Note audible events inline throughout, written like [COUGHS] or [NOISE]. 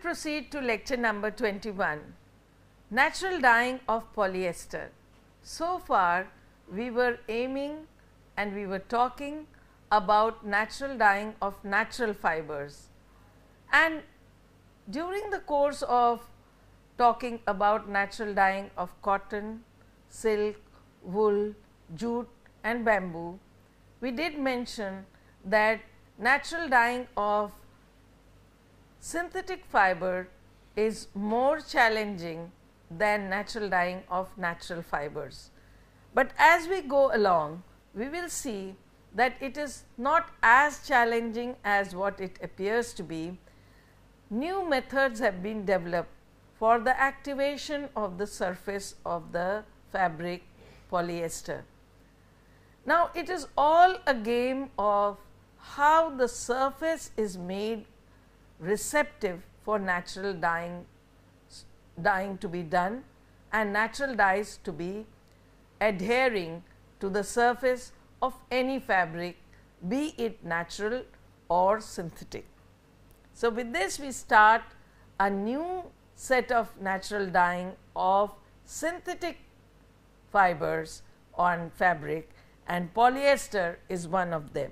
proceed to lecture number 21 Natural Dyeing of Polyester. So far we were aiming and we were talking about natural dyeing of natural fibers and during the course of talking about natural dyeing of cotton, silk, wool, jute and bamboo, we did mention that natural dyeing of Synthetic fiber is more challenging than natural dyeing of natural fibers. But as we go along, we will see that it is not as challenging as what it appears to be. New methods have been developed for the activation of the surface of the fabric polyester. Now, it is all a game of how the surface is made receptive for natural dyeing, dyeing to be done and natural dyes to be adhering to the surface of any fabric be it natural or synthetic. So, with this we start a new set of natural dyeing of synthetic fibers on fabric and polyester is one of them.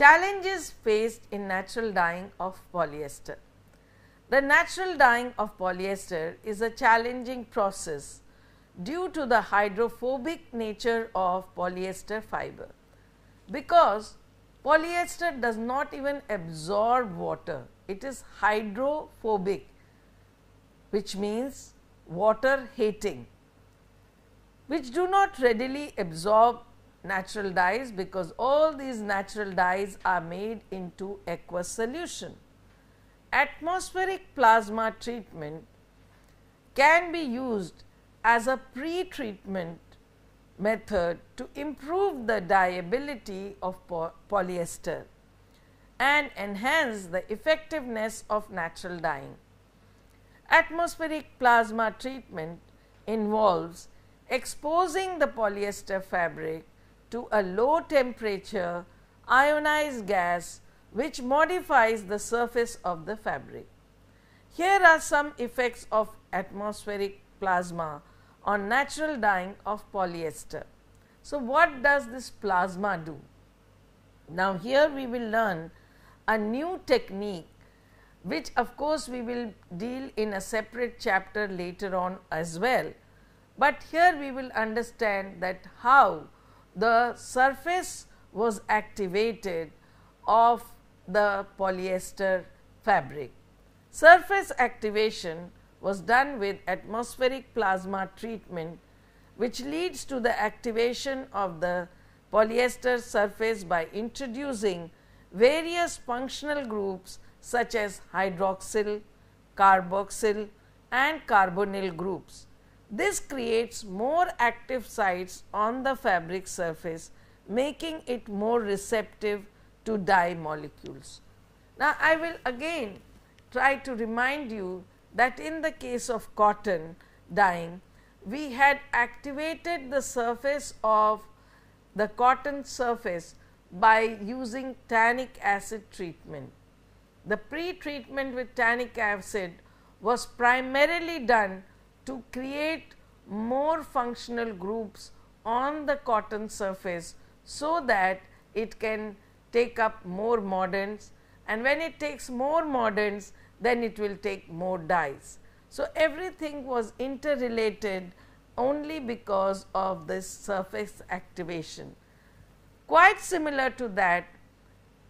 Challenges faced in natural dyeing of polyester. The natural dyeing of polyester is a challenging process due to the hydrophobic nature of polyester fiber because polyester does not even absorb water it is hydrophobic which means water hating which do not readily absorb natural dyes because all these natural dyes are made into aqueous solution. Atmospheric plasma treatment can be used as a pre-treatment method to improve the dyeability of polyester and enhance the effectiveness of natural dyeing. Atmospheric plasma treatment involves exposing the polyester fabric to a low temperature ionized gas which modifies the surface of the fabric. Here are some effects of atmospheric plasma on natural dyeing of polyester. So, what does this plasma do? Now, here we will learn a new technique which of course, we will deal in a separate chapter later on as well, but here we will understand that how the surface was activated of the polyester fabric. Surface activation was done with atmospheric plasma treatment which leads to the activation of the polyester surface by introducing various functional groups such as hydroxyl, carboxyl and carbonyl groups. This creates more active sites on the fabric surface making it more receptive to dye molecules. Now, I will again try to remind you that in the case of cotton dyeing, we had activated the surface of the cotton surface by using tannic acid treatment. The pre-treatment with tannic acid was primarily done to create more functional groups on the cotton surface so that it can take up more moderns and when it takes more moderns then it will take more dyes. So, everything was interrelated only because of this surface activation. Quite similar to that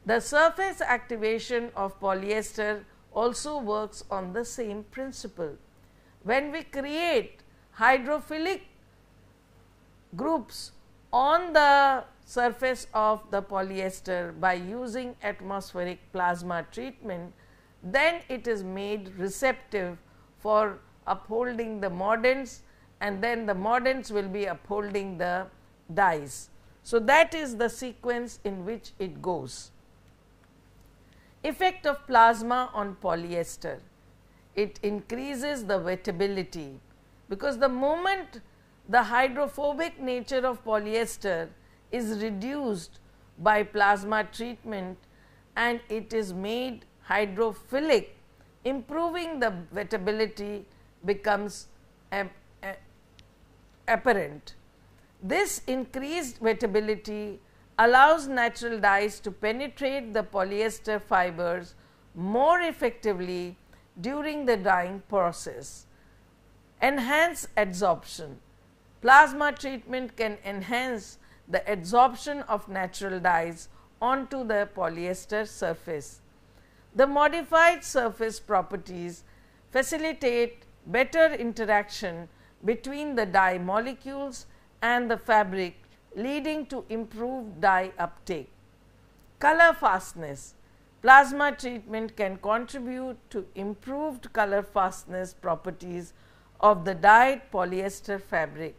the surface activation of polyester also works on the same principle when we create hydrophilic groups on the surface of the polyester by using atmospheric plasma treatment, then it is made receptive for upholding the mordants and then the mordants will be upholding the dyes. So, that is the sequence in which it goes. Effect of plasma on polyester it increases the wettability because the moment the hydrophobic nature of polyester is reduced by plasma treatment and it is made hydrophilic, improving the wettability becomes apparent. This increased wettability allows natural dyes to penetrate the polyester fibers more effectively during the dyeing process. Enhance adsorption. Plasma treatment can enhance the adsorption of natural dyes onto the polyester surface. The modified surface properties facilitate better interaction between the dye molecules and the fabric leading to improved dye uptake. Color fastness. Plasma treatment can contribute to improved color fastness properties of the dyed polyester fabric.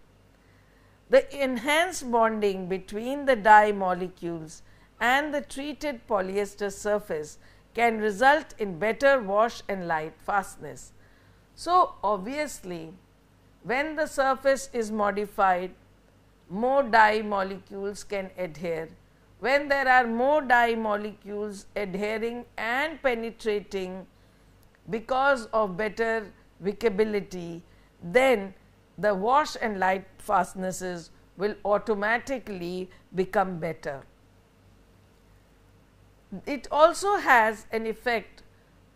The enhanced bonding between the dye molecules and the treated polyester surface can result in better wash and light fastness. So, obviously, when the surface is modified, more dye molecules can adhere when there are more dye molecules adhering and penetrating because of better wickability, then the wash and light fastnesses will automatically become better. It also has an effect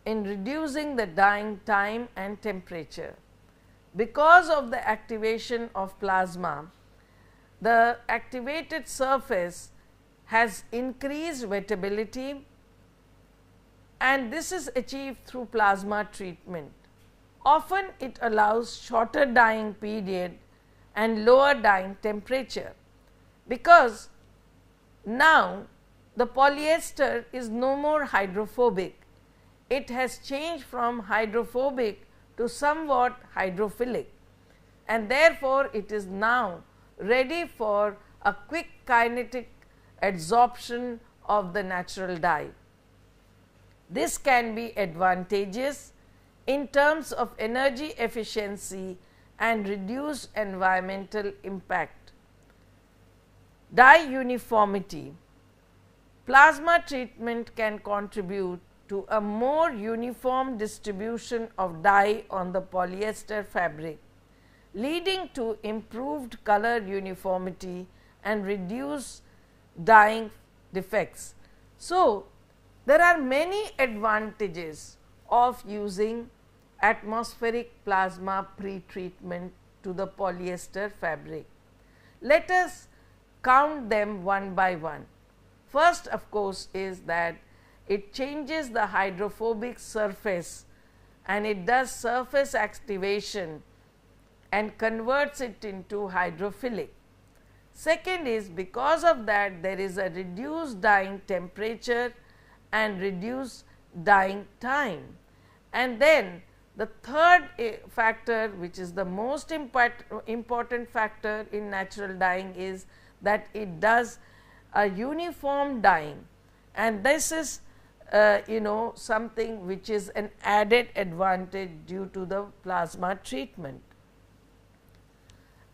in reducing the dyeing time and temperature. Because of the activation of plasma, the activated surface has increased wettability and this is achieved through plasma treatment. Often it allows shorter dyeing period and lower dyeing temperature because now the polyester is no more hydrophobic. It has changed from hydrophobic to somewhat hydrophilic and therefore, it is now ready for a quick kinetic adsorption of the natural dye. This can be advantageous in terms of energy efficiency and reduced environmental impact. Dye uniformity. Plasma treatment can contribute to a more uniform distribution of dye on the polyester fabric, leading to improved color uniformity and reduced dyeing defects. So, there are many advantages of using atmospheric plasma pretreatment to the polyester fabric. Let us count them one by one. First of course, is that it changes the hydrophobic surface and it does surface activation and converts it into hydrophilic. Second is because of that there is a reduced dyeing temperature and reduced dyeing time. And then the third eh, factor which is the most important factor in natural dyeing is that it does a uniform dyeing and this is uh, you know something which is an added advantage due to the plasma treatment.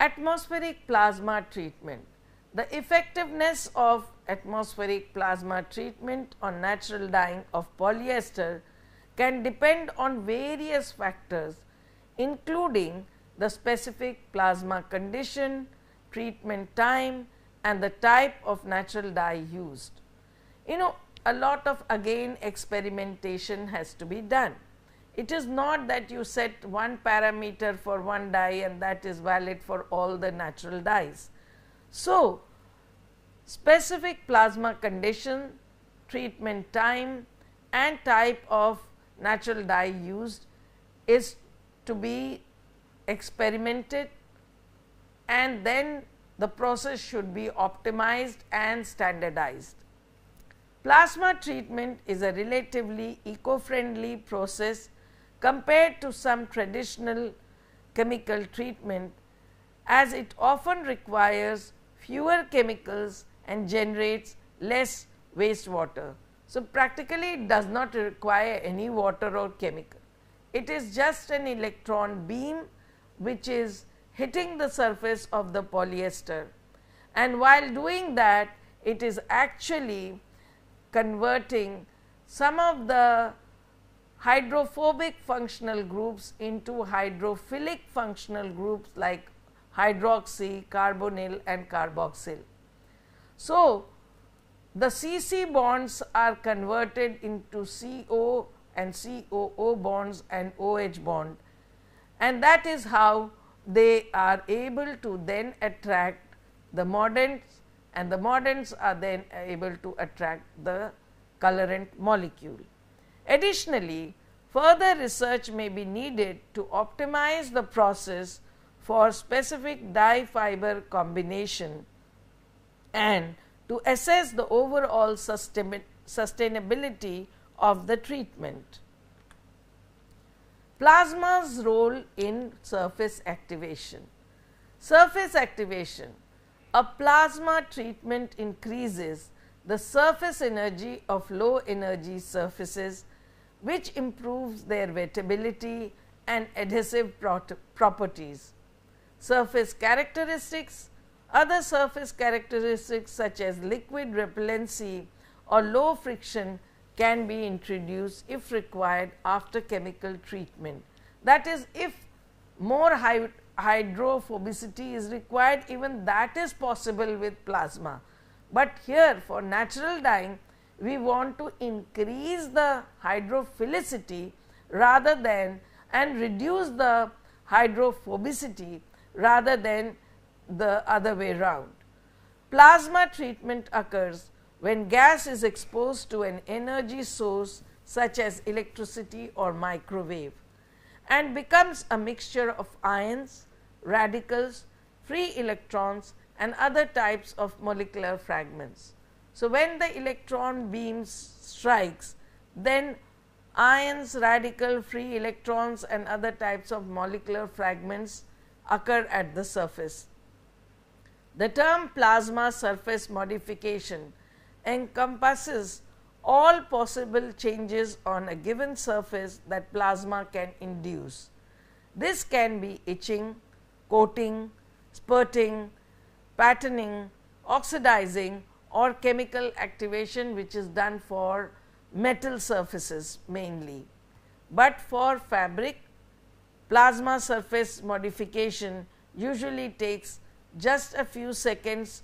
Atmospheric plasma treatment. The effectiveness of atmospheric plasma treatment on natural dyeing of polyester can depend on various factors including the specific plasma condition, treatment time and the type of natural dye used. You know a lot of again experimentation has to be done. It is not that you set one parameter for one dye and that is valid for all the natural dyes. So, specific plasma condition, treatment time and type of natural dye used is to be experimented and then the process should be optimized and standardized. Plasma treatment is a relatively eco-friendly process compared to some traditional chemical treatment as it often requires fewer chemicals and generates less wastewater. So, practically it does not require any water or chemical. It is just an electron beam which is hitting the surface of the polyester and while doing that it is actually converting some of the hydrophobic functional groups into hydrophilic functional groups like hydroxy, carbonyl and carboxyl. So, the CC bonds are converted into CO and COO bonds and OH bond and that is how they are able to then attract the mordants and the mordants are then able to attract the colorant molecule. Additionally, further research may be needed to optimize the process for specific dye fiber combination and to assess the overall sustainability of the treatment. Plasma's role in surface activation. Surface activation. A plasma treatment increases the surface energy of low energy surfaces which improves their wettability and adhesive properties. Surface characteristics Other surface characteristics such as liquid repellency or low friction can be introduced if required after chemical treatment. That is if more hydrophobicity is required even that is possible with plasma. But here for natural dyeing we want to increase the hydrophilicity rather than and reduce the hydrophobicity rather than the other way round. Plasma treatment occurs when gas is exposed to an energy source such as electricity or microwave and becomes a mixture of ions, radicals, free electrons and other types of molecular fragments. So, when the electron beam strikes, then ions, radical, free electrons and other types of molecular fragments occur at the surface. The term plasma surface modification encompasses all possible changes on a given surface that plasma can induce. This can be etching, coating, spurting, patterning, oxidizing or chemical activation which is done for metal surfaces mainly. But for fabric plasma surface modification usually takes just a few seconds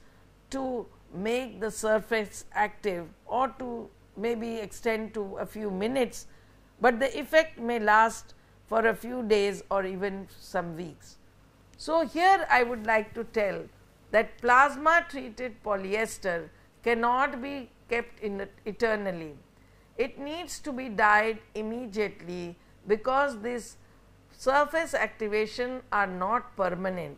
to make the surface active or to maybe extend to a few minutes, but the effect may last for a few days or even some weeks. So, here I would like to tell that plasma treated polyester cannot be kept in eternally. It needs to be dyed immediately because these surface activation are not permanent.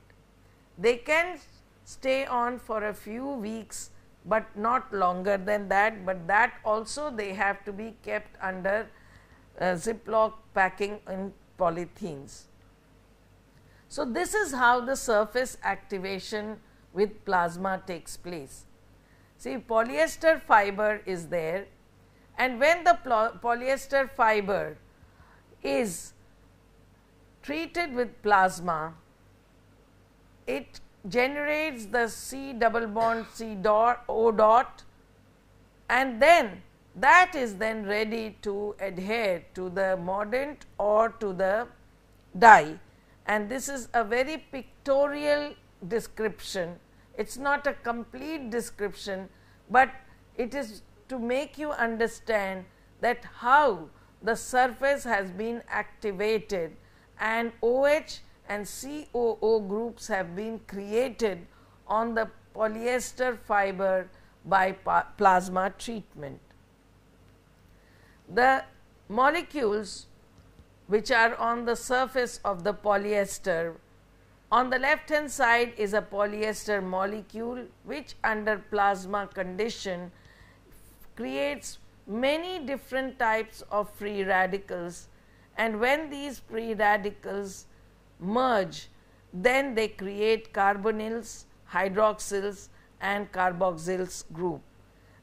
They can stay on for a few weeks but not longer than that, but that also they have to be kept under uh, ziplock packing in polythenes. So, this is how the surface activation with plasma takes place. See polyester fiber is there and when the polyester fiber is treated with plasma, it generates the C double bond C dot O dot and then that is then ready to adhere to the mordant or to the dye and this is a very pictorial description it's not a complete description, but it is to make you understand that how the surface has been activated and OH and COO groups have been created on the polyester fiber by plasma treatment. The molecules which are on the surface of the polyester on the left hand side is a polyester molecule which under plasma condition creates many different types of free radicals and when these free radicals merge then they create carbonyls, hydroxyls and carboxyls group.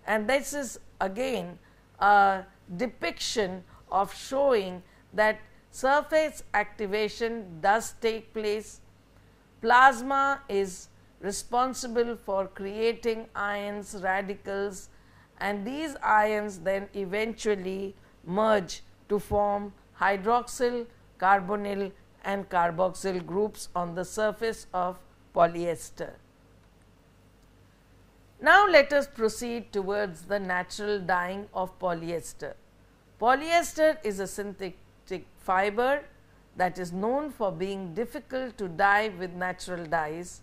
And this is again a depiction of showing that surface activation does take place Plasma is responsible for creating ions, radicals, and these ions then eventually merge to form hydroxyl, carbonyl, and carboxyl groups on the surface of polyester. Now, let us proceed towards the natural dyeing of polyester. Polyester is a synthetic fiber that is known for being difficult to dye with natural dyes,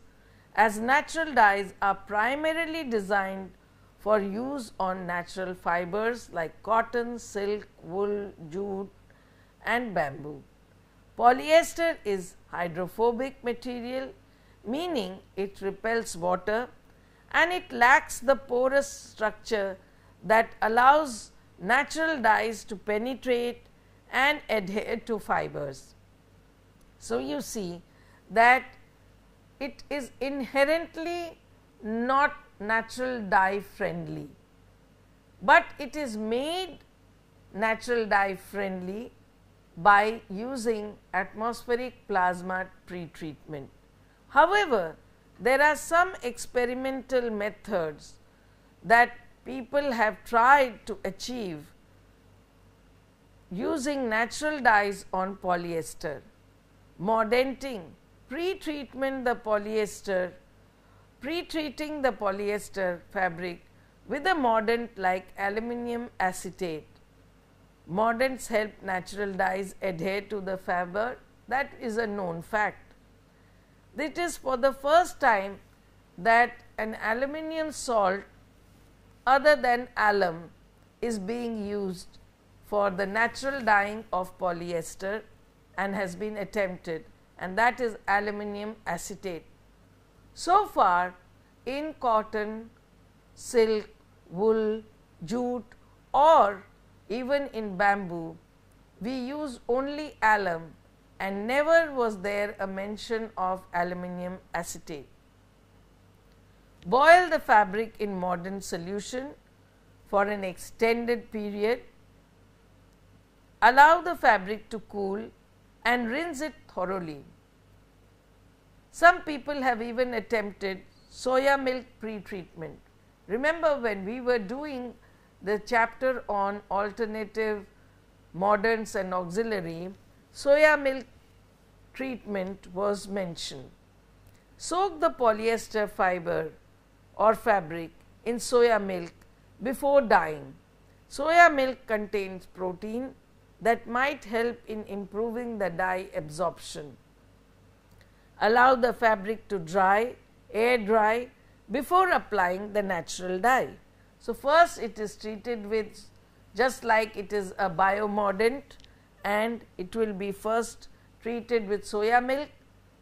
as natural dyes are primarily designed for use on natural fibers like cotton, silk, wool, jute, and bamboo. Polyester is hydrophobic material, meaning it repels water and it lacks the porous structure that allows natural dyes to penetrate and adhere to fibers. So, you see that it is inherently not natural dye friendly, but it is made natural dye friendly by using atmospheric plasma pretreatment. However, there are some experimental methods that people have tried to achieve using natural dyes on polyester. Modenting, pre-treatment the polyester, pre-treating the polyester fabric with a modent like aluminium acetate. Modents help natural dyes adhere to the fabric that is a known fact. It is for the first time that an aluminium salt other than alum is being used for the natural dyeing of polyester and has been attempted and that is aluminium acetate. So far in cotton, silk, wool, jute or even in bamboo, we use only alum and never was there a mention of aluminium acetate. Boil the fabric in modern solution for an extended period. Allow the fabric to cool and rinse it thoroughly. Some people have even attempted soya milk pre-treatment. Remember when we were doing the chapter on alternative moderns and auxiliary, soya milk treatment was mentioned. Soak the polyester fiber or fabric in soya milk before dyeing. Soya milk contains protein that might help in improving the dye absorption. Allow the fabric to dry, air dry before applying the natural dye. So, first it is treated with just like it is a biomodent, and it will be first treated with soya milk,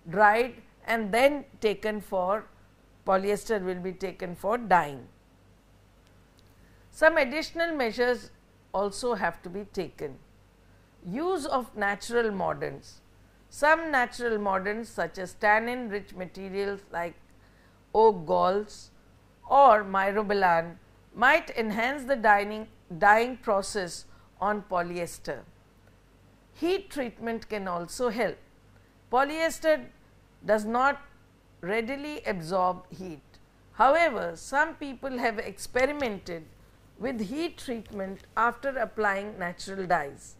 dried and then taken for polyester will be taken for dyeing. Some additional measures also have to be taken. Use of natural moderns. Some natural moderns such as tannin rich materials like oak galls or myrobalan might enhance the dyeing, dyeing process on polyester. Heat treatment can also help. Polyester does not readily absorb heat. However, some people have experimented with heat treatment after applying natural dyes.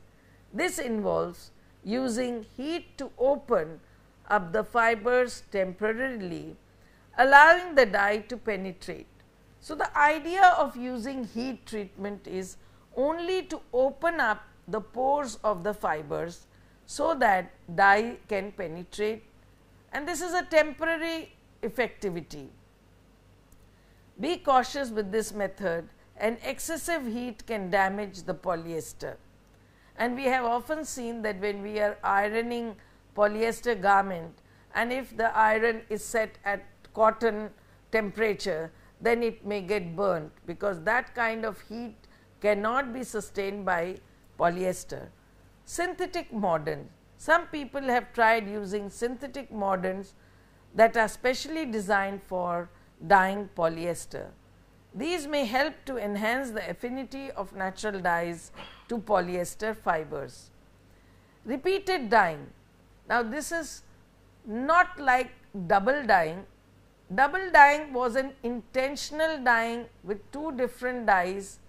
This involves using heat to open up the fibers temporarily, allowing the dye to penetrate. So, the idea of using heat treatment is only to open up the pores of the fibers, so that dye can penetrate and this is a temporary effectivity. Be cautious with this method and excessive heat can damage the polyester. And we have often seen that when we are ironing polyester garment and if the iron is set at cotton temperature, then it may get burnt because that kind of heat cannot be sustained by polyester. Synthetic modern. Some people have tried using synthetic moderns that are specially designed for dyeing polyester. These may help to enhance the affinity of natural dyes to polyester fibers. Repeated dyeing. Now, this is not like double dyeing. Double dyeing was an intentional dyeing with two different dyes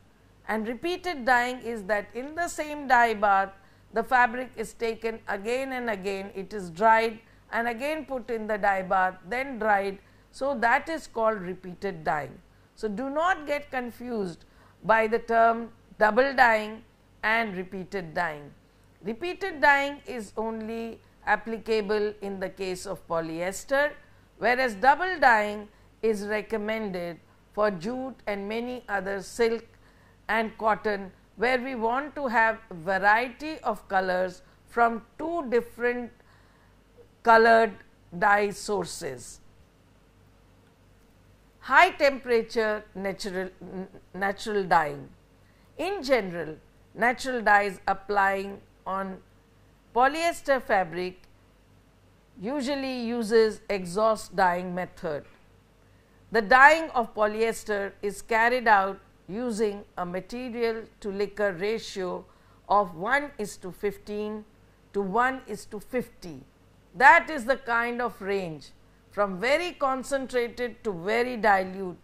and repeated dyeing is that in the same dye bath the fabric is taken again and again, it is dried and again put in the dye bath, then dried. So, that is called repeated dyeing. So, do not get confused by the term double dyeing and repeated dyeing. Repeated dyeing is only applicable in the case of polyester, whereas double dyeing is recommended for jute and many other silk and cotton where we want to have variety of colors from two different colored dye sources high temperature natural, natural dyeing. In general, natural dyes applying on polyester fabric usually uses exhaust dyeing method. The dyeing of polyester is carried out using a material to liquor ratio of 1 is to 15 to 1 is to 50. That is the kind of range from very concentrated to very dilute.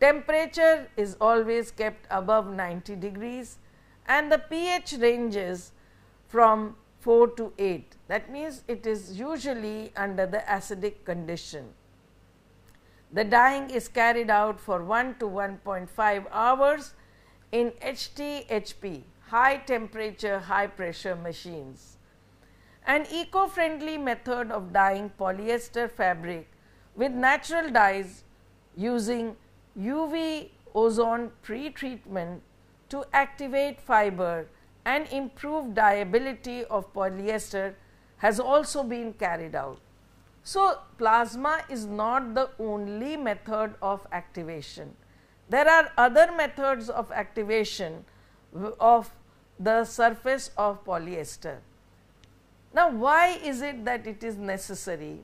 Temperature is always kept above 90 degrees and the pH ranges from 4 to 8. That means, it is usually under the acidic condition. The dyeing is carried out for 1 to 1.5 hours in HT HP high temperature high pressure machines. An eco-friendly method of dyeing polyester fabric with natural dyes using UV ozone pre-treatment to activate fiber and improve dyeability of polyester has also been carried out. So, plasma is not the only method of activation. There are other methods of activation of the surface of polyester. Now, why is it that it is necessary?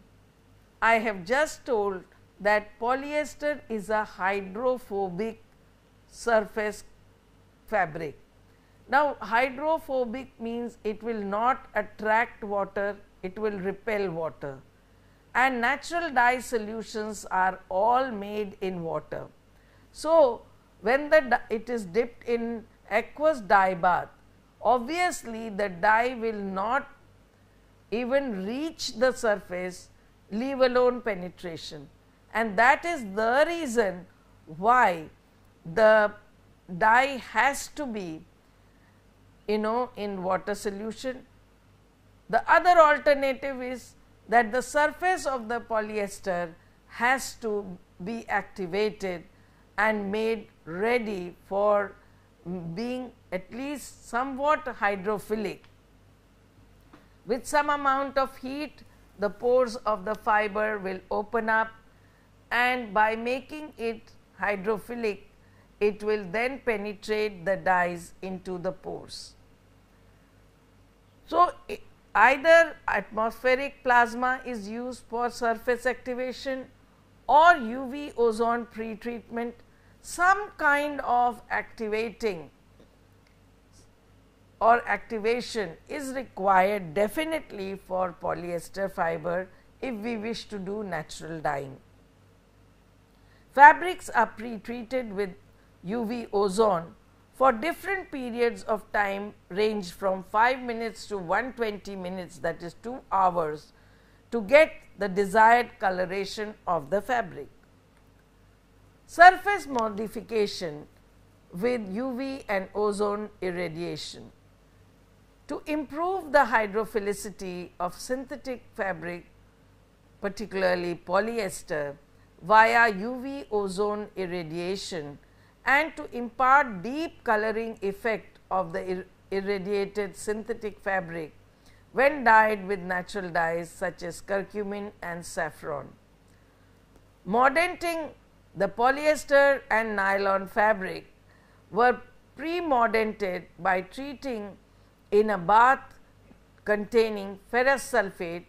I have just told that polyester is a hydrophobic surface fabric. Now, hydrophobic means it will not attract water, it will repel water and natural dye solutions are all made in water. So, when the it is dipped in aqueous dye bath, obviously the dye will not even reach the surface, leave alone penetration. And that is the reason why the dye has to be you know in water solution. The other alternative is that the surface of the polyester has to be activated and made ready for being at least somewhat hydrophilic with some amount of heat, the pores of the fiber will open up and by making it hydrophilic, it will then penetrate the dyes into the pores. So, either atmospheric plasma is used for surface activation or UV ozone pretreatment, some kind of activating or activation is required definitely for polyester fiber if we wish to do natural dyeing. Fabrics are pre-treated with UV ozone for different periods of time range from 5 minutes to 120 minutes that is 2 hours to get the desired coloration of the fabric. Surface modification with UV and ozone irradiation. To improve the hydrophilicity of synthetic fabric, particularly polyester, via UV ozone irradiation and to impart deep coloring effect of the ir irradiated synthetic fabric when dyed with natural dyes such as curcumin and saffron. Modenting the polyester and nylon fabric were pre modented by treating in a bath containing ferrous sulphate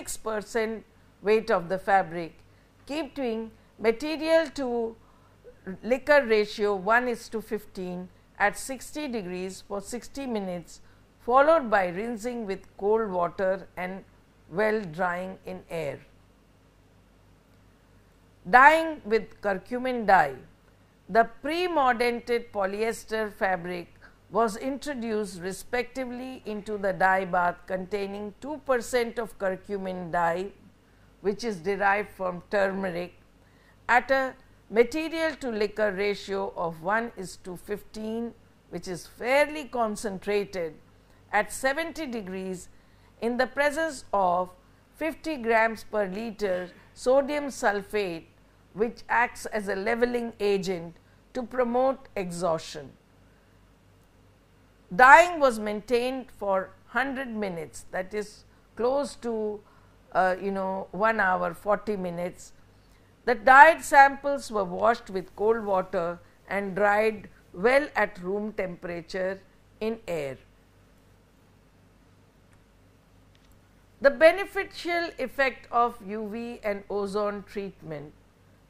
6 percent weight of the fabric, keeping material to liquor ratio 1 is to 15 at 60 degrees for 60 minutes followed by rinsing with cold water and well drying in air. Dyeing with curcumin dye. The pre modented polyester fabric was introduced respectively into the dye bath containing 2 percent of curcumin dye which is derived from turmeric at a material to liquor ratio of 1 is to 15 which is fairly concentrated at 70 degrees in the presence of 50 grams per liter sodium sulphate which acts as a leveling agent to promote exhaustion. Dyeing was maintained for 100 minutes that is close to uh, you know 1 hour 40 minutes. The dyed samples were washed with cold water and dried well at room temperature in air. The beneficial effect of UV and ozone treatment.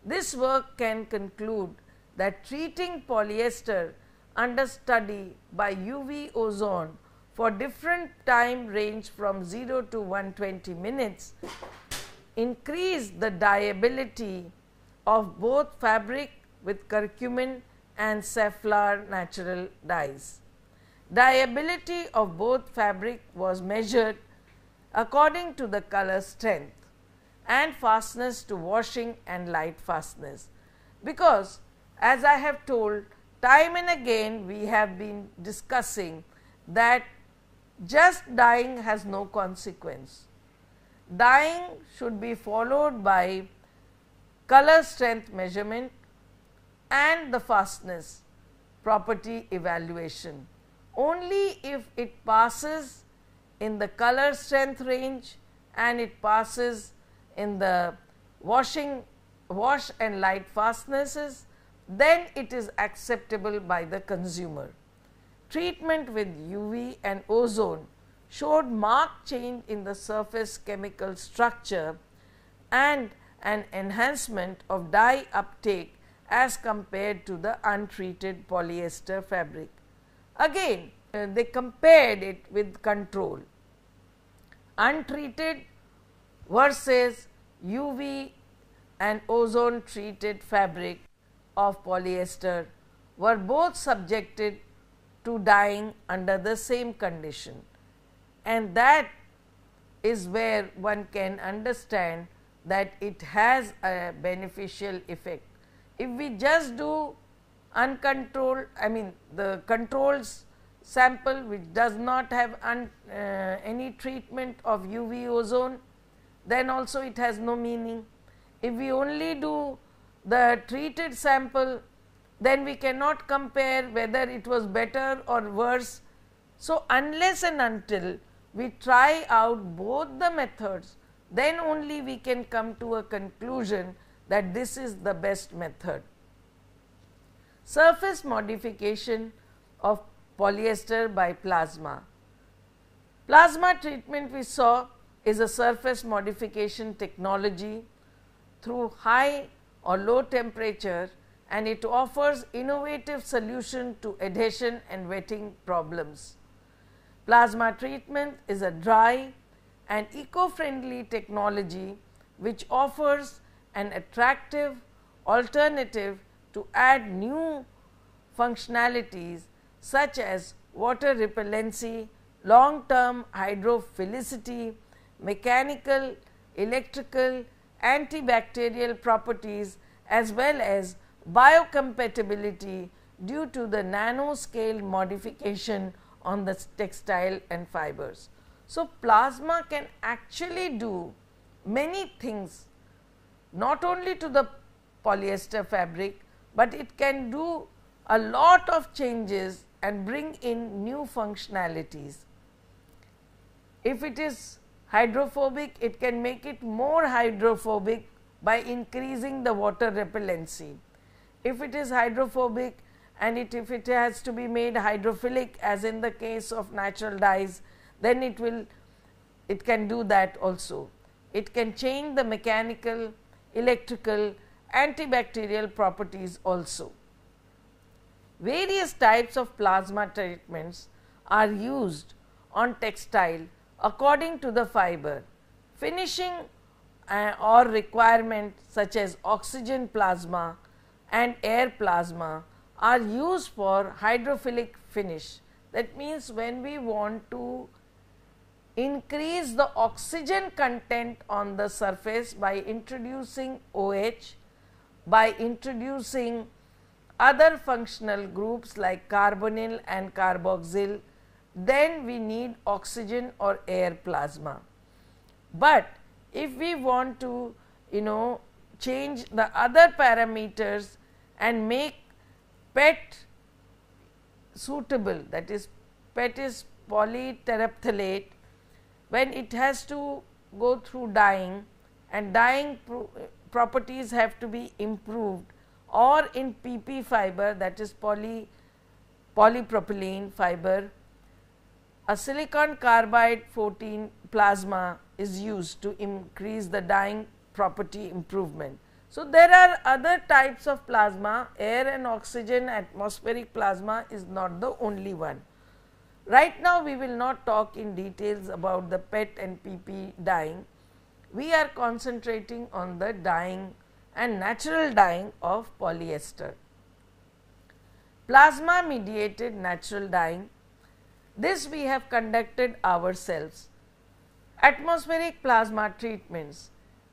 This work can conclude that treating polyester under study by UV ozone for different time range from 0 to 120 minutes increase the dyeability of both fabric with curcumin and safflower natural dyes. Dyeability of both fabric was measured according to the color strength and fastness to washing and light fastness because as I have told Time and again we have been discussing that just dying has no consequence. Dying should be followed by color strength measurement and the fastness property evaluation. Only if it passes in the color strength range and it passes in the washing wash and light fastnesses then it is acceptable by the consumer. Treatment with UV and ozone showed marked change in the surface chemical structure and an enhancement of dye uptake as compared to the untreated polyester fabric. Again, uh, they compared it with control. Untreated versus UV and ozone treated fabric of polyester were both subjected to dyeing under the same condition and that is where one can understand that it has a beneficial effect. If we just do uncontrolled I mean the controls sample which does not have un, uh, any treatment of UV ozone then also it has no meaning. If we only do the treated sample, then we cannot compare whether it was better or worse. So, unless and until we try out both the methods, then only we can come to a conclusion that this is the best method. Surface modification of polyester by plasma. Plasma treatment we saw is a surface modification technology through high or low temperature and it offers innovative solution to adhesion and wetting problems. Plasma treatment is a dry and eco-friendly technology which offers an attractive alternative to add new functionalities such as water repellency, long term hydrophilicity, mechanical, electrical antibacterial properties as well as biocompatibility due to the nanoscale modification on the textile and fibers. So, plasma can actually do many things not only to the polyester fabric, but it can do a lot of changes and bring in new functionalities. If it is hydrophobic, it can make it more hydrophobic by increasing the water repellency. If it is hydrophobic and it, if it has to be made hydrophilic as in the case of natural dyes, then it will it can do that also. It can change the mechanical, electrical, antibacterial properties also. Various types of plasma treatments are used on textile according to the fiber. Finishing uh, or requirement such as oxygen plasma and air plasma are used for hydrophilic finish. That means, when we want to increase the oxygen content on the surface by introducing OH, by introducing other functional groups like carbonyl and carboxyl then we need oxygen or air plasma. But if we want to you know change the other parameters and make PET suitable that is PET is polyterephthalate when it has to go through dyeing and dyeing pro properties have to be improved or in PP fiber that is poly polypropylene fiber a silicon carbide 14 plasma is used to increase the dyeing property improvement. So, there are other types of plasma, air and oxygen atmospheric plasma is not the only one. Right now, we will not talk in details about the PET and PP dyeing. We are concentrating on the dyeing and natural dyeing of polyester. Plasma mediated natural dyeing this we have conducted ourselves. Atmospheric plasma treatments.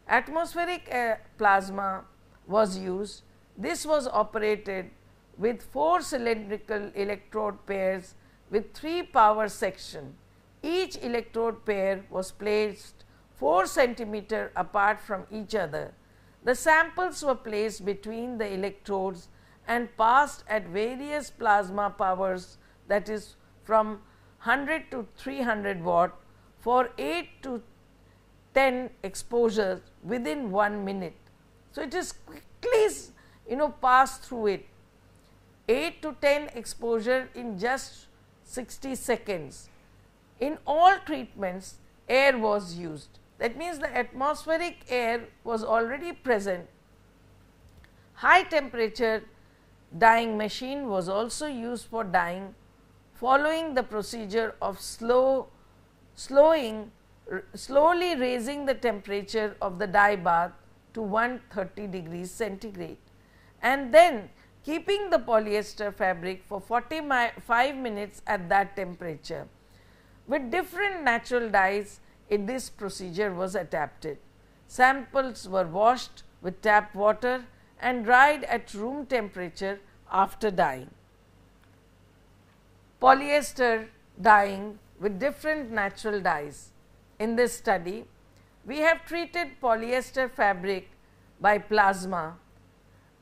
Atmospheric uh, plasma was used. This was operated with four cylindrical electrode pairs with three power section. Each electrode pair was placed 4 centimeter apart from each other. The samples were placed between the electrodes and passed at various plasma powers that is from 100 to 300 watt for 8 to 10 exposures within 1 minute. So, it is quickly you know pass through it 8 to 10 exposure in just 60 seconds. In all treatments air was used that means the atmospheric air was already present. High temperature dyeing machine was also used for dyeing following the procedure of slow, slowing, slowly raising the temperature of the dye bath to 130 degrees centigrade and then keeping the polyester fabric for 45 minutes at that temperature. With different natural dyes, in eh, this procedure was adapted. Samples were washed with tap water and dried at room temperature after dyeing polyester dyeing with different natural dyes. In this study, we have treated polyester fabric by plasma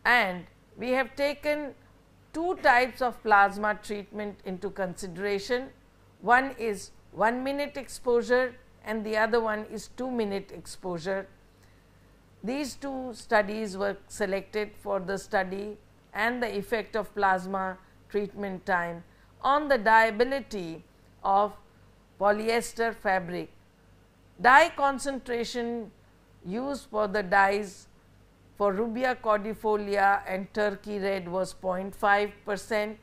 and we have taken two types of plasma treatment into consideration. One is 1 minute exposure and the other one is 2 minute exposure. These two studies were selected for the study and the effect of plasma treatment time on the dyeability of polyester fabric. Dye concentration used for the dyes for Rubia cordifolia and Turkey red was 0.5 percent,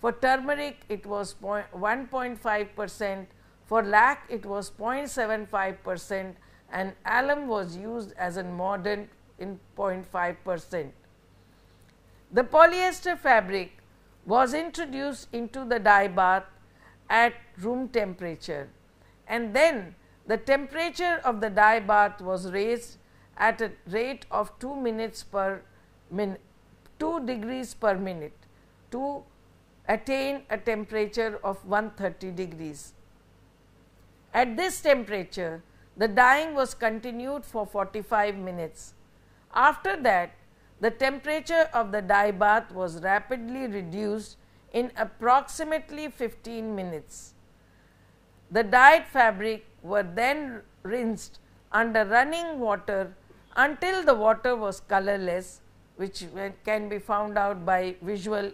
for turmeric it was 1.5 percent, for lac it was 0.75 percent and alum was used as a mordant in 0.5 percent. The polyester fabric was introduced into the dye bath at room temperature and then the temperature of the dye bath was raised at a rate of 2 minutes per min, 2 degrees per minute to attain a temperature of 130 degrees. At this temperature, the dyeing was continued for 45 minutes. After that, the temperature of the dye bath was rapidly reduced in approximately 15 minutes. The dyed fabric were then rinsed under running water until the water was colorless which can be found out by visual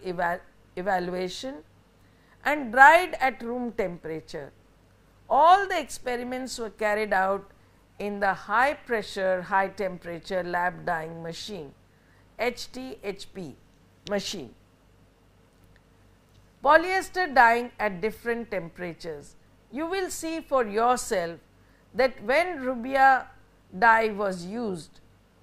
evaluation and dried at room temperature. All the experiments were carried out in the high pressure, high temperature lab dyeing machine. HTHP machine. Polyester dyeing at different temperatures. You will see for yourself that when rubia dye was used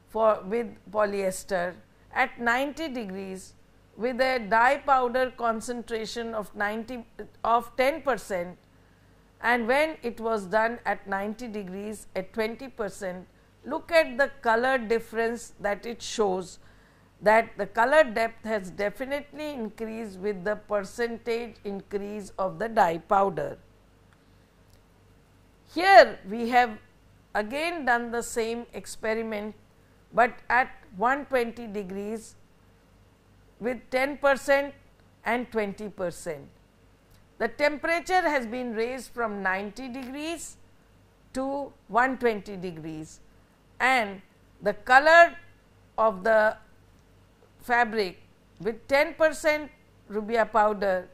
for with polyester at 90 degrees with a dye powder concentration of 90 of 10 percent and when it was done at 90 degrees at 20 percent look at the color difference that it shows that the color depth has definitely increased with the percentage increase of the dye powder. Here we have again done the same experiment, but at 120 degrees with 10 percent and 20 percent. The temperature has been raised from 90 degrees to 120 degrees and the color of the fabric with 10 percent rubia powder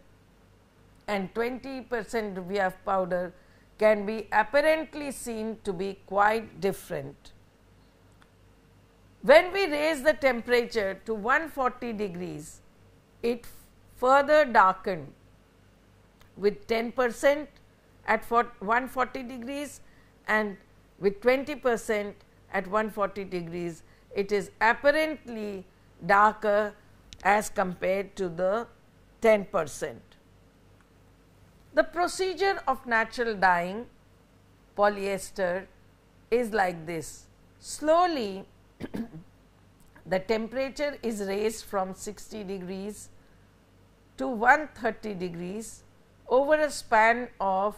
and 20 percent rubia powder can be apparently seen to be quite different. When we raise the temperature to 140 degrees, it further darkened with 10 percent at 140 degrees and with 20 percent at 140 degrees, it is apparently darker as compared to the 10 percent. The procedure of natural dyeing polyester is like this. Slowly [COUGHS] the temperature is raised from 60 degrees to 130 degrees over a span of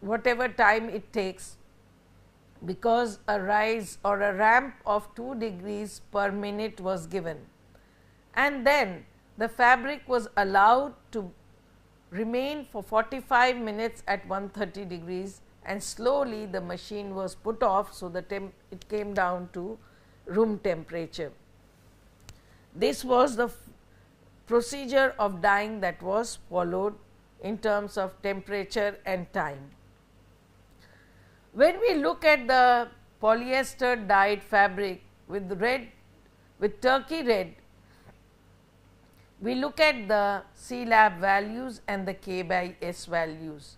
whatever time it takes because a rise or a ramp of 2 degrees per minute was given. And then the fabric was allowed to remain for 45 minutes at 130 degrees and slowly the machine was put off. So, the temp it came down to room temperature. This was the procedure of dyeing that was followed in terms of temperature and time. When we look at the polyester dyed fabric with red with turkey red, we look at the C lab values and the K by S values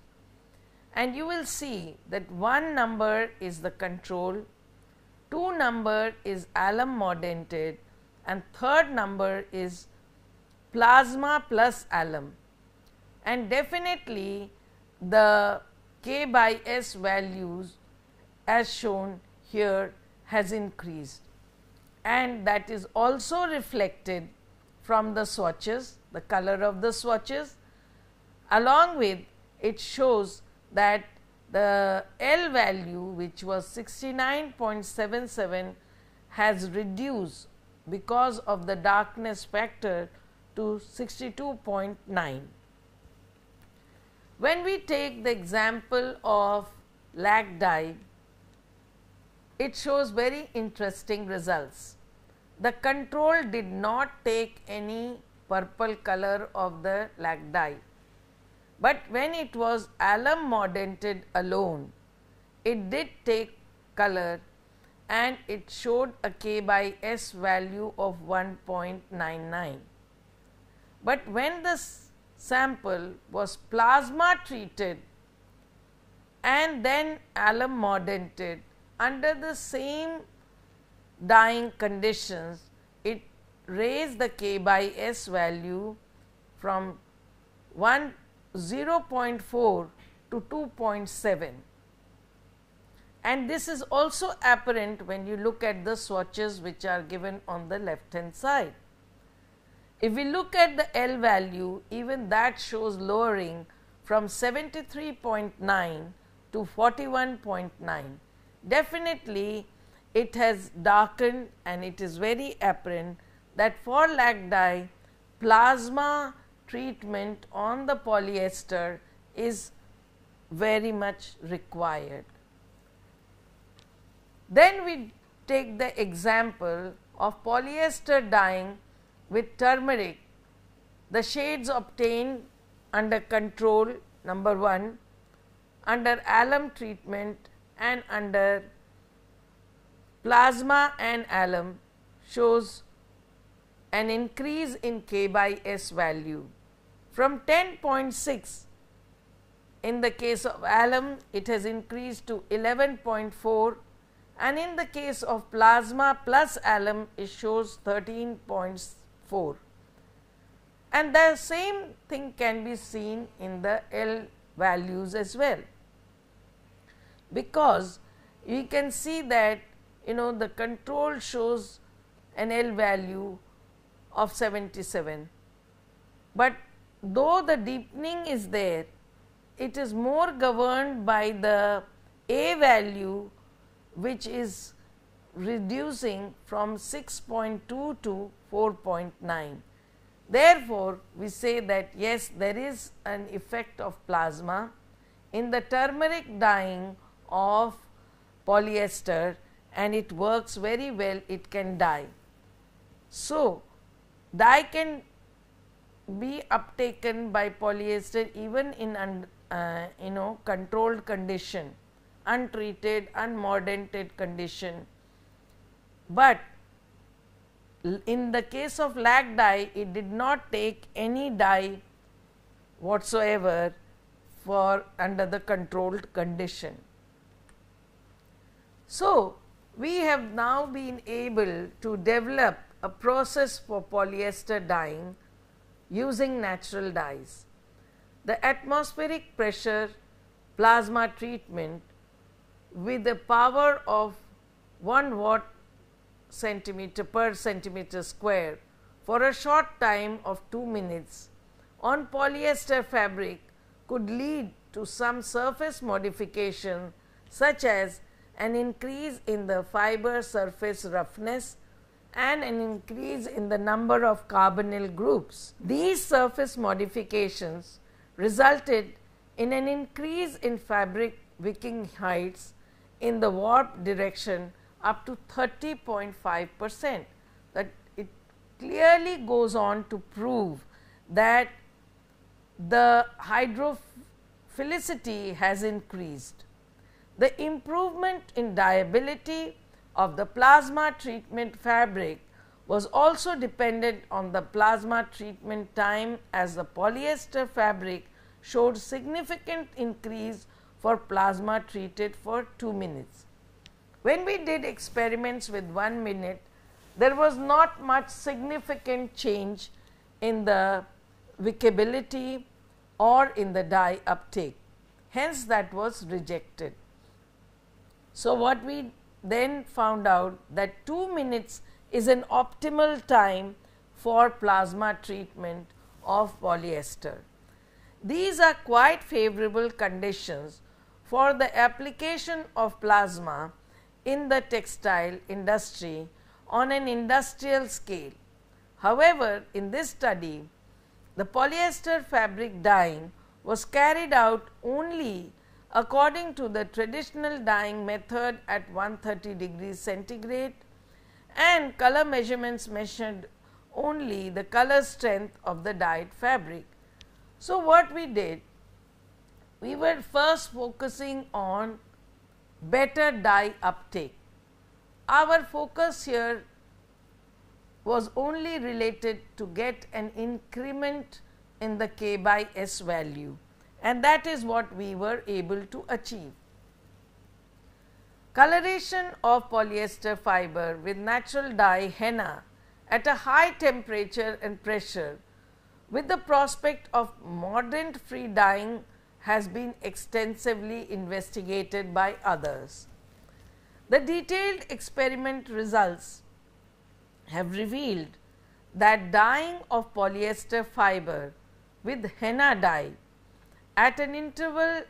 and you will see that one number is the control, two number is alum modented, and third number is plasma plus alum and definitely the k by s values as shown here has increased and that is also reflected from the swatches, the color of the swatches. Along with it shows that the L value which was 69.77 has reduced because of the darkness factor to 62.9. When we take the example of lag dye, it shows very interesting results. The control did not take any purple color of the lag dye, but when it was alum modented alone, it did take color and it showed a k by s value of 1.99. But when the sample was plasma treated and then alumodented under the same dyeing conditions it raised the k by s value from 1 0.4 to 2.7 and this is also apparent when you look at the swatches which are given on the left hand side. If we look at the L value, even that shows lowering from 73.9 to 41.9. Definitely, it has darkened and it is very apparent that for lag dye, plasma treatment on the polyester is very much required. Then we take the example of polyester dyeing with turmeric, the shades obtained under control number 1, under alum treatment and under plasma and alum shows an increase in K by S value from 10.6 in the case of alum it has increased to 11.4 and in the case of plasma plus alum it shows points. 4 and the same thing can be seen in the L values as well because we can see that you know the control shows an L value of 77, but though the deepening is there it is more governed by the A value which is reducing from 6.2 to 4.9. Therefore, we say that yes there is an effect of plasma in the turmeric dyeing of polyester and it works very well it can dye. So, dye can be uptaken by polyester even in un, uh, you know controlled condition, untreated, unmodented condition but in the case of lag dye, it did not take any dye whatsoever for under the controlled condition. So, we have now been able to develop a process for polyester dyeing using natural dyes. The atmospheric pressure plasma treatment with a power of 1 watt centimeter per centimeter square for a short time of 2 minutes on polyester fabric could lead to some surface modification such as an increase in the fiber surface roughness and an increase in the number of carbonyl groups. These surface modifications resulted in an increase in fabric wicking heights in the warp direction up to 30.5 percent that it clearly goes on to prove that the hydrophilicity has increased. The improvement in diability of the plasma treatment fabric was also dependent on the plasma treatment time as the polyester fabric showed significant increase for plasma treated for 2 minutes. When we did experiments with one minute, there was not much significant change in the wickability or in the dye uptake. Hence, that was rejected. So, what we then found out that 2 minutes is an optimal time for plasma treatment of polyester. These are quite favorable conditions for the application of plasma in the textile industry on an industrial scale. However, in this study, the polyester fabric dyeing was carried out only according to the traditional dyeing method at 130 degrees centigrade and color measurements measured only the color strength of the dyed fabric. So, what we did? We were first focusing on better dye uptake. Our focus here was only related to get an increment in the k by s value and that is what we were able to achieve. Coloration of polyester fiber with natural dye henna at a high temperature and pressure with the prospect of modern free dyeing has been extensively investigated by others. The detailed experiment results have revealed that dyeing of polyester fiber with henna dye at an interval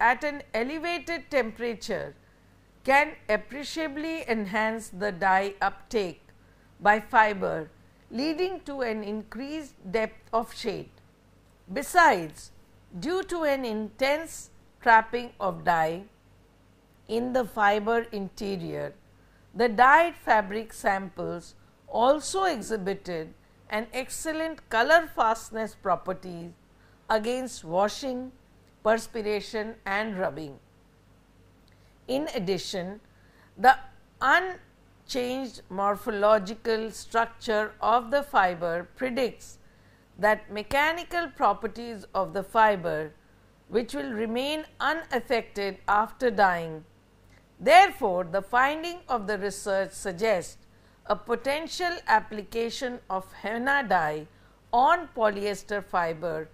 at an elevated temperature can appreciably enhance the dye uptake by fiber leading to an increased depth of shade. Besides, Due to an intense trapping of dye in the fiber interior, the dyed fabric samples also exhibited an excellent color fastness property against washing, perspiration and rubbing. In addition, the unchanged morphological structure of the fiber predicts that mechanical properties of the fiber which will remain unaffected after dying. Therefore, the finding of the research suggests a potential application of henna dye on polyester fiber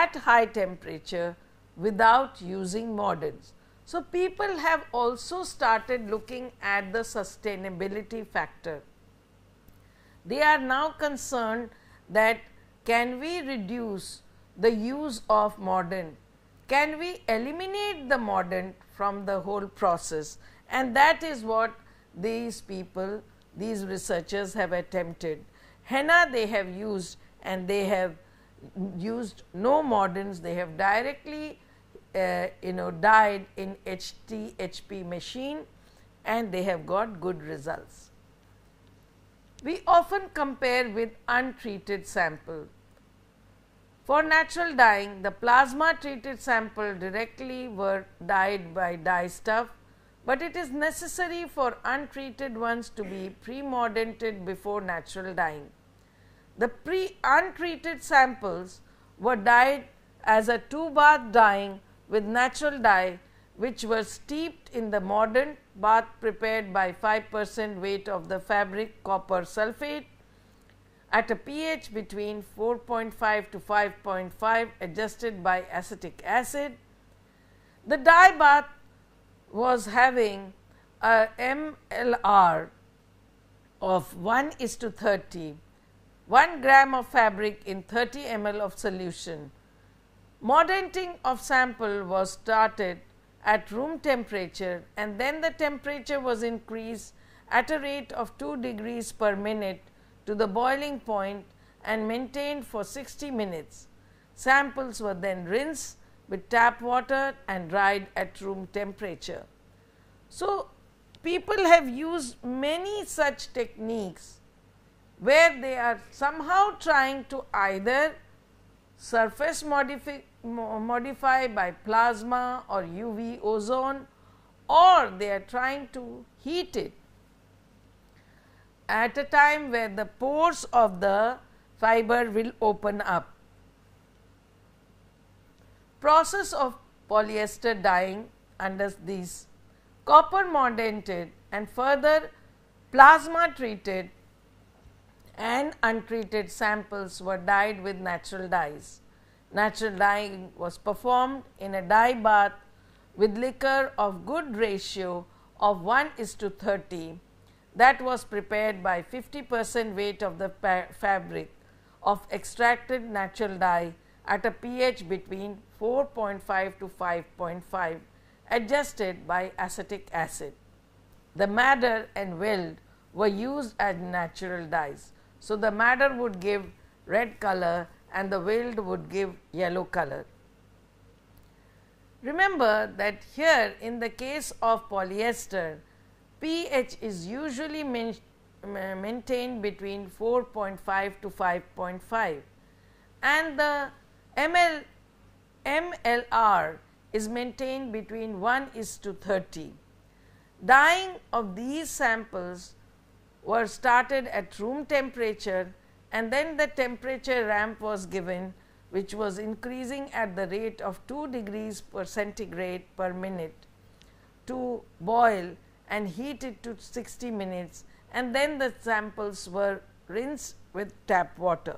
at high temperature without using modems. So, people have also started looking at the sustainability factor. They are now concerned that can we reduce the use of modern? Can we eliminate the modern from the whole process? And that is what these people, these researchers have attempted. Henna they have used and they have used no moderns, they have directly uh, you know dyed in HTHP machine and they have got good results. We often compare with untreated sample. For natural dyeing, the plasma treated sample directly were dyed by dye stuff, but it is necessary for untreated ones to be pre-modented before natural dyeing. The pre untreated samples were dyed as a two bath dyeing with natural dye which were steeped in the modern bath prepared by 5 percent weight of the fabric copper sulphate at a pH between 4.5 to 5.5 adjusted by acetic acid. The dye bath was having a MLR of 1 is to 30, 1 gram of fabric in 30 ml of solution. Modenting of sample was started at room temperature and then the temperature was increased at a rate of 2 degrees per minute to the boiling point and maintained for 60 minutes. Samples were then rinsed with tap water and dried at room temperature. So, people have used many such techniques where they are somehow trying to either surface modifi modify by plasma or UV ozone or they are trying to heat it at a time where the pores of the fiber will open up. Process of polyester dyeing under these copper modented and further plasma treated and untreated samples were dyed with natural dyes. Natural dyeing was performed in a dye bath with liquor of good ratio of 1 is to 30 that was prepared by 50 percent weight of the fabric of extracted natural dye at a pH between 4.5 to 5.5 adjusted by acetic acid. The madder and weld were used as natural dyes. So, the madder would give red color and the weld would give yellow color. Remember that here in the case of polyester, pH is usually maintained between 4.5 to 5.5 and the ML, MLR is maintained between 1 is to 30. Dyeing of these samples were started at room temperature and then the temperature ramp was given which was increasing at the rate of 2 degrees per centigrade per minute to boil and heat it to 60 minutes and then the samples were rinsed with tap water.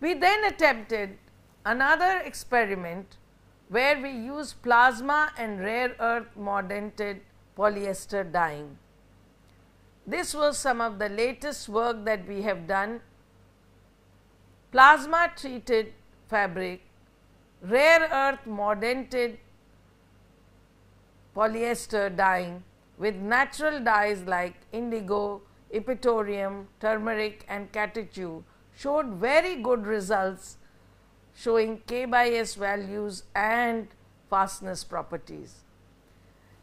We then attempted another experiment where we used plasma and rare earth modented polyester dyeing. This was some of the latest work that we have done. Plasma treated fabric, rare earth modented polyester dyeing with natural dyes like indigo, epitorium, turmeric and catechu showed very good results showing K by S values and fastness properties.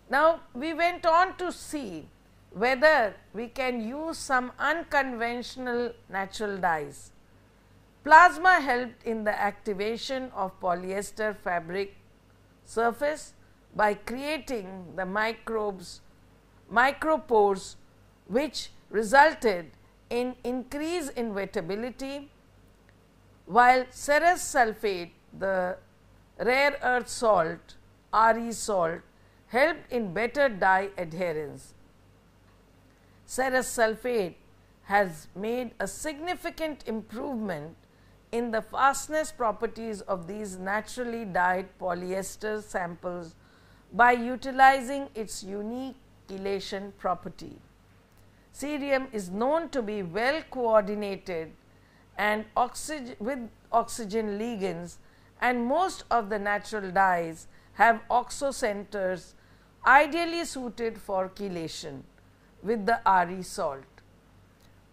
Now, we went on to see whether we can use some unconventional natural dyes. Plasma helped in the activation of polyester fabric surface by creating the microbes, micropores which resulted in increase in wettability while serous sulfate the rare earth salt RE salt helped in better dye adherence. Serous sulfate has made a significant improvement in the fastness properties of these naturally dyed polyester samples by utilizing its unique chelation property. Cerium is known to be well coordinated and with oxygen ligands and most of the natural dyes have oxo centers ideally suited for chelation with the RE salt.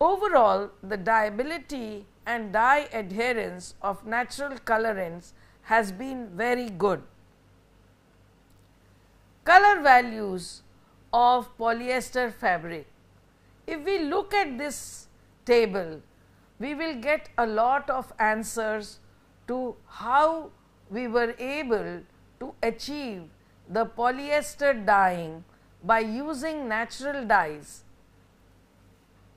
Overall, the dyeability and dye adherence of natural colorants has been very good color values of polyester fabric. If we look at this table, we will get a lot of answers to how we were able to achieve the polyester dyeing by using natural dyes.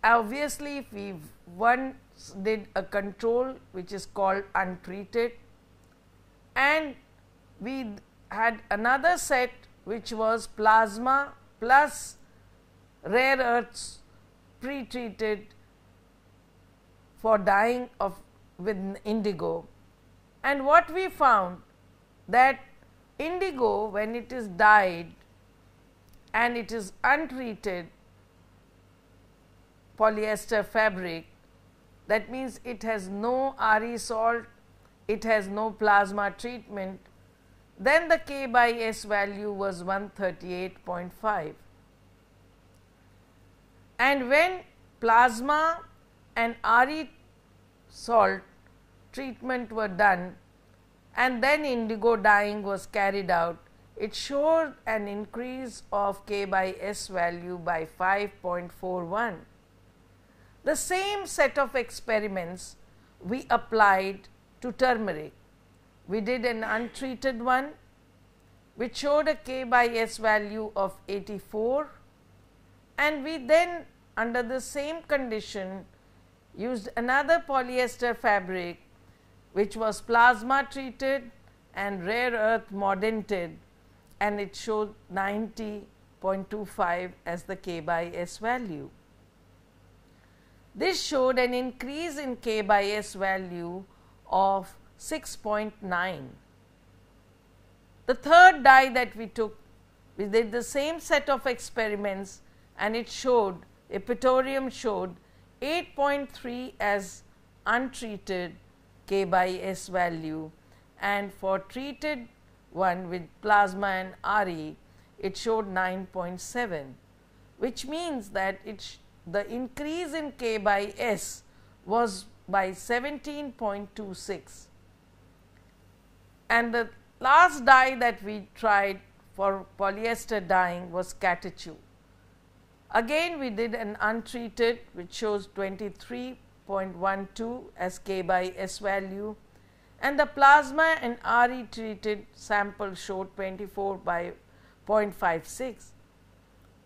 Obviously, if we once did a control which is called untreated and we had another set which was plasma plus rare earths pre-treated for dyeing of with indigo and what we found that indigo when it is dyed and it is untreated polyester fabric that means it has no RE salt, it has no plasma treatment then the K by S value was 138.5. And when plasma and RE salt treatment were done and then indigo dyeing was carried out, it showed an increase of K by S value by 5.41. The same set of experiments we applied to turmeric. We did an untreated one which showed a k by s value of 84 and we then under the same condition used another polyester fabric which was plasma treated and rare earth modented, and it showed 90.25 as the k by s value. This showed an increase in k by s value of 6.9. The third dye that we took, we did the same set of experiments and it showed, epitorium showed 8.3 as untreated K by S value and for treated one with plasma and RE, it showed 9.7, which means that it the increase in K by S was by 17.26 and the last dye that we tried for polyester dyeing was catechu. Again we did an untreated which shows 23.12 as k by s value and the plasma and RE treated sample showed 24 by 0.56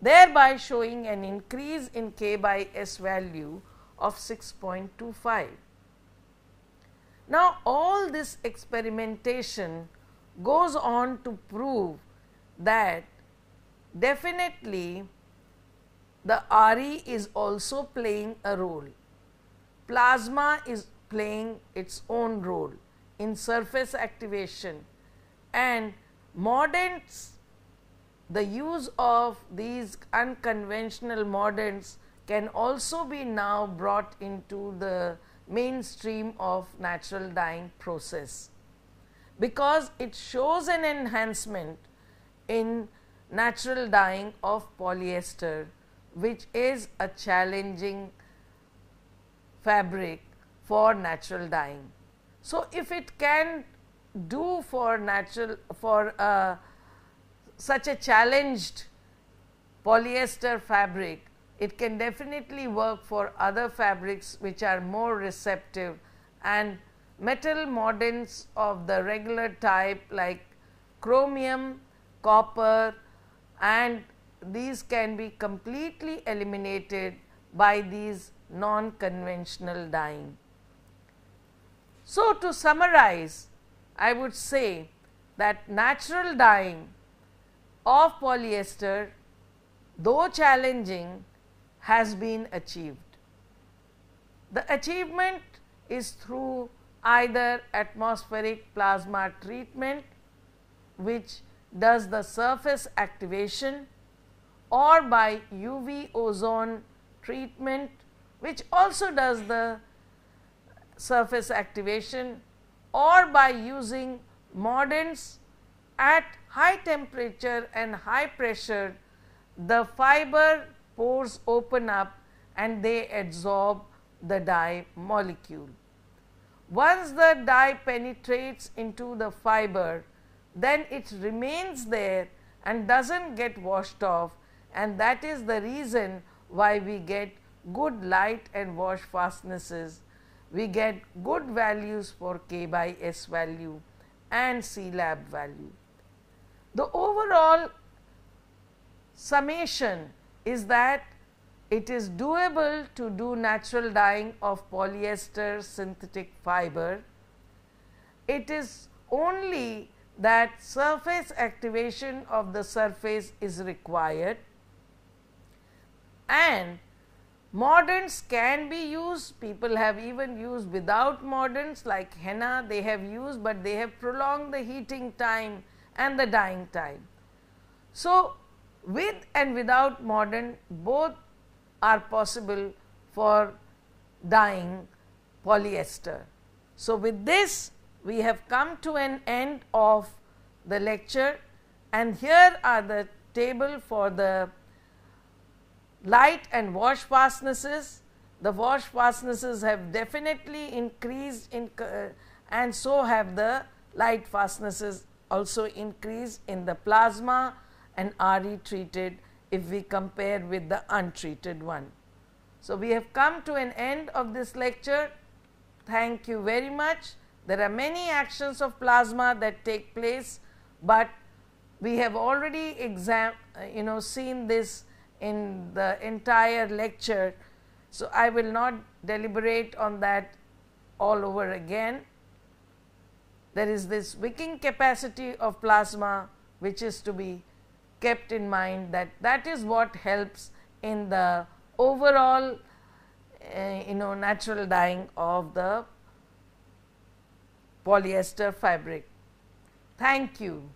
thereby showing an increase in k by s value of 6.25. Now, all this experimentation goes on to prove that definitely the RE is also playing a role. Plasma is playing its own role in surface activation and moderns, the use of these unconventional moderns can also be now brought into the mainstream of natural dyeing process because it shows an enhancement in natural dyeing of polyester which is a challenging fabric for natural dyeing. So, if it can do for natural for uh, such a challenged polyester fabric it can definitely work for other fabrics which are more receptive and metal modens of the regular type like chromium, copper and these can be completely eliminated by these non-conventional dyeing. So, to summarize I would say that natural dyeing of polyester though challenging has been achieved. The achievement is through either atmospheric plasma treatment which does the surface activation or by UV ozone treatment which also does the surface activation or by using modens at high temperature and high pressure the fiber pores open up and they adsorb the dye molecule. Once the dye penetrates into the fiber, then it remains there and does not get washed off and that is the reason why we get good light and wash fastnesses. We get good values for K by S value and C lab value. The overall summation is that it is doable to do natural dyeing of polyester synthetic fiber. It is only that surface activation of the surface is required and Moderns can be used, people have even used without moderns like henna they have used, but they have prolonged the heating time and the dyeing time. So, with and without modern both are possible for dyeing polyester. So, with this we have come to an end of the lecture and here are the table for the light and wash fastnesses. The wash fastnesses have definitely increased in uh, and so have the light fastnesses also increased in the plasma and RE treated if we compare with the untreated one. So, we have come to an end of this lecture. Thank you very much. There are many actions of plasma that take place, but we have already exam, uh, you know, seen this in the entire lecture. So, I will not deliberate on that all over again. There is this wicking capacity of plasma which is to be kept in mind that that is what helps in the overall uh, you know natural dyeing of the polyester fabric. Thank you.